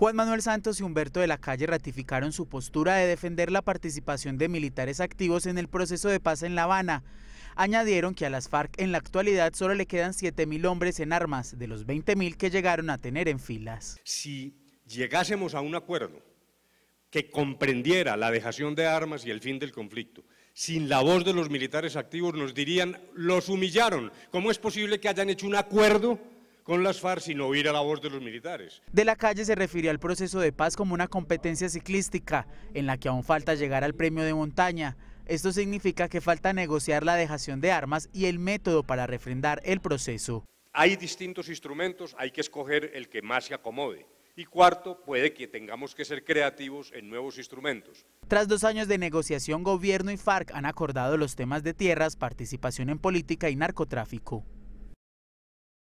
Juan Manuel Santos y Humberto de la Calle ratificaron su postura de defender la participación de militares activos en el proceso de paz en La Habana. Añadieron que a las FARC en la actualidad solo le quedan 7.000 hombres en armas de los 20.000 que llegaron a tener en filas. Si llegásemos a un acuerdo que comprendiera la dejación de armas y el fin del conflicto, sin la voz de los militares activos nos dirían, los humillaron, ¿cómo es posible que hayan hecho un acuerdo con las FARC sin oír a la voz de los militares. De la calle se refirió al proceso de paz como una competencia ciclística, en la que aún falta llegar al premio de montaña. Esto significa que falta negociar la dejación de armas y el método para refrendar el proceso. Hay distintos instrumentos, hay que escoger el que más se acomode. Y cuarto, puede que tengamos que ser creativos en nuevos instrumentos. Tras dos años de negociación, gobierno y FARC han acordado los temas de tierras, participación en política y narcotráfico.